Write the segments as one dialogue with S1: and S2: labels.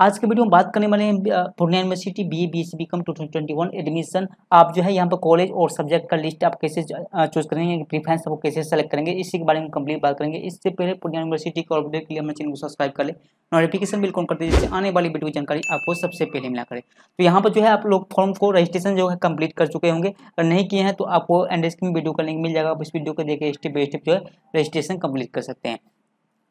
S1: आज के वीडियो में बात करने वाले हैं Purnia university B A B S B com two twenty one admission आप जो है यहाँ पर कॉलेज और सब्जेक्ट का लिस्ट आप कैसे चूज करेंगे प्रीफ्रेंस आपको कैसे सेलेक्ट करेंगे इसी के बारे में कंप्लीट बात करेंगे इससे पहले पूर्णिया यूनिवर्सिटी के वीडियो के लिए हमारे चैनल को सब्सक्राइब कर ले नोटिफिकेशन बिल कर दीजिए आने वाली वीडियो जानकारी आपको सबसे पहले मिला करे तो यहाँ पर जो है आप लोग फॉर्म को रजिस्ट्रेशन जो है कंप्लीट कर चुके होंगे अगर नहीं किए हैं तो आपको एंड स्क्रीन वीडियो का लिंक मिल जाएगा आप इस वीडियो को देखिए स्टेप बाई स्टेप जो है रजिस्ट्रेशन कंप्लीट कर सकते हैं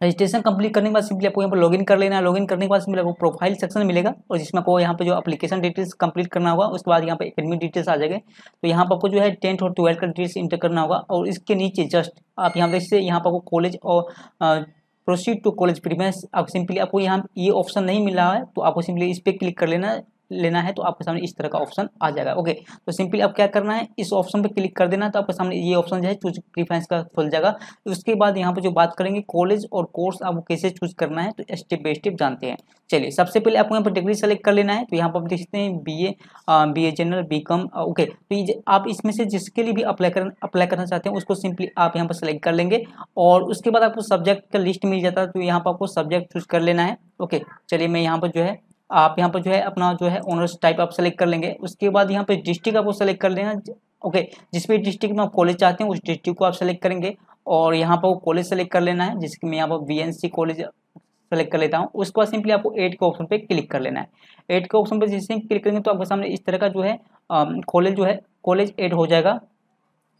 S1: रजिस्ट्रेशन कंप्लीट करने के बाद सिंपली आपको यहाँ पर लॉगिन कर लेना है लॉगिन करने के बाद सिंपली आपको प्रोफाइल सेक्शन मिलेगा और जिसमें आपको यहाँ पे जो एप्लीकेशन डिटेल्स कंप्लीट करना होगा उसके बाद यहाँ पे एकेडमिक डिटेल्स आ जाएंगे तो यहाँ पर आपको जो है टेंथ और ट्वेल्थ का डिटेल्स इंटर करना होगा और इसके नीचे जस्ट आप यहाँ से यहाँ पर आपको कॉलेज और प्रोसीड टू कॉलेज प्रीमेंस आप सिंपली आपको यहाँ ये ऑप्शन नहीं मिला है तो आपको सिंपली इस पर क्लिक कर लेना लेना है तो आपके सामने इस तरह का ऑप्शन आ जाएगा ओके तो सिंपली अब क्या करना है इस ऑप्शन पर क्लिक कर देना तो आपके सामने ये ऑप्शन जो है चूज प्रीफ्रेंस का खुल जाएगा उसके बाद यहाँ पर जो बात करेंगे कॉलेज और कोर्स आपको कैसे चूज करना है तो स्टेप बाई स्टेप जानते हैं चलिए सबसे पहले आपको यहाँ पर डिग्री सेलेक्ट कर लेना है तो यहाँ पर आप देखते हैं B A B A general B com okay तो आप इसमें से जिसके लिए भी अप्लाई कर अप्लाई करना चाहते हैं उसको सिंपली आप यहाँ पर सेलेक्ट कर लेंगे और उसके बाद आपको सब्जेक्ट का लिस्ट मिल जाता है तो यहाँ पर आपको सब्जेक्ट चूज कर लेना है ओके चलिए मैं यहाँ पर जो है आप यहाँ पर जो है अपना जो है ऑनर्स टाइप आप सेलेक्ट कर लेंगे उसके बाद यहाँ पे डिस्ट्रिक्ट आपको सेलेक्ट कर लेना ओके जिस भी डिस्ट्रिक्ट में आप कॉलेज चाहते हैं उस डिस्ट्रिक्ट को आप सेलेक्ट करेंगे और यहाँ पर वो कॉलेज सेलेक्ट कर लेना है जिसके मैं यहाँ पर बी कॉलेज सेलेक्ट कर लेता हूँ उसके बाद सिंपली आपको एट के ऑप्शन पर क्लिक कर लेना है एट के ऑप्शन पर जैसे क्लिक करेंगे तो आपके सामने इस तरह का जो है कॉलेज जो है कॉलेज एड हो जाएगा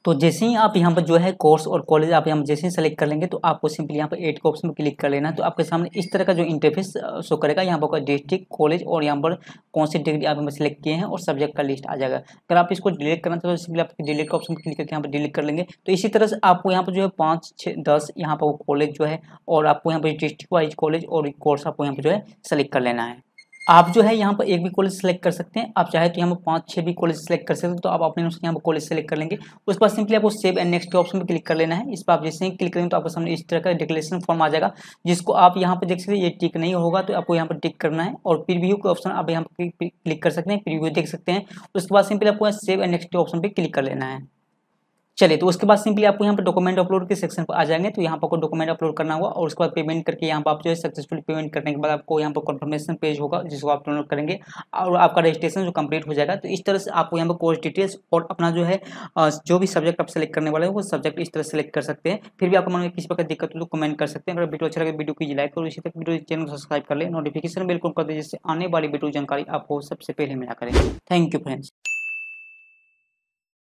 S1: तो जैसे ही आप यहाँ पर जो है कोर्स और कॉलेज आप यहाँ जैसे ही सेलेक्ट कर लेंगे तो आपको सिंपली यहाँ पर एट के ऑप्शन में क्लिक कर लेना है तो आपके सामने इस तरह का जो इंटरफेस शो करेगा यहाँ पर डिस्ट्रिक्ट कॉलेज और यहाँ पर कौन सी डिग्री आप सेलेक्ट किए हैं और सब्जेक्ट का लिस्ट आ जाएगा अगर आप इसको डिलीट करना चाहते हो सिंपली आप डिलीट का ऑप्शन पर क्लिक करके यहाँ पर डिलीट कर लेंगे तो इसी तरह से आपको यहाँ पर जो है पाँच छः दस यहाँ पर वो कॉलेज जो है और आपको यहाँ पर डिस्ट्रिक्ट वाइज कॉलेज और कोर्स आपको यहाँ पर जो है सेलेक्ट कर लेना है आप जो है यहाँ पर एक भी कॉलेज सेलेक्ट कर सकते हैं आप चाहे तो यहाँ पर पाँच छः भी कॉलेज सेलेक्ट कर सकते हैं तो आप अपने यहाँ पर कॉलेज सेलेक्ट कर लेंगे उसके बाद सिंपली आपको सेव एंड नेक्स्ट के ऑप्शन पर क्लिक कर लेना है इस पर आप जैसे ही क्लिक करेंगे तो आपके सामने इस तरह का डिक्लेरेशन फॉर्म आ जाएगा जिसको आप यहाँ पर देख सकते हैं ये टिक नहीं होगा तो आपको यहाँ पर टिक करना है और प्रीव्यू का ऑप्शन आप यहाँ पर क्लिक कर सकते हैं प्रीव्यू देख सकते हैं उसके बाद सिंपली आपको सेव एंड नेक्स्ट ऑप्शन पर क्लिक कर लेना है चलिए तो उसके बाद सिंपली आपको यहाँ पर डॉक्यूमेंट अपलोड के सेक्शन पर आ जाएंगे तो यहाँ पर आपको डॉक्यूमेंट अपलोड करना होगा और उसके बाद पेमेंट करके यहाँ पर आप जो है सक्सेसफुल पेमेंट करने के बाद आपको यहाँ पर कन्फर्मेशन पेज होगा जिसको आप डाउनलोड करेंगे और आपका रजिस्ट्रेशन जो कंप्लीट हो जाएगा तो इस तरह से आपको यहाँ पर कोर्स डिटेल्स और अपना जो है जो भी सब्जेक्ट आप सेलेक्ट करने वाले हैं वो सब्जेक्ट इस तरह सेलेक्ट कर सकते हैं फिर भी आपको मन में किसी प्रकार दिक्कत हो तो कमेंट कर सकते हैं अगर वीडियो अच्छा लगे तो वीडियो की लाइक और इसी तक वीडियो चैनल को सब्सक्राइब कर ले नोटिफिकेशन बिल्कुल कर दे जिससे आने वाली वीडियो जानकारी आपको सबसे पहले मिला करें थैंक यू फ्रेंड्स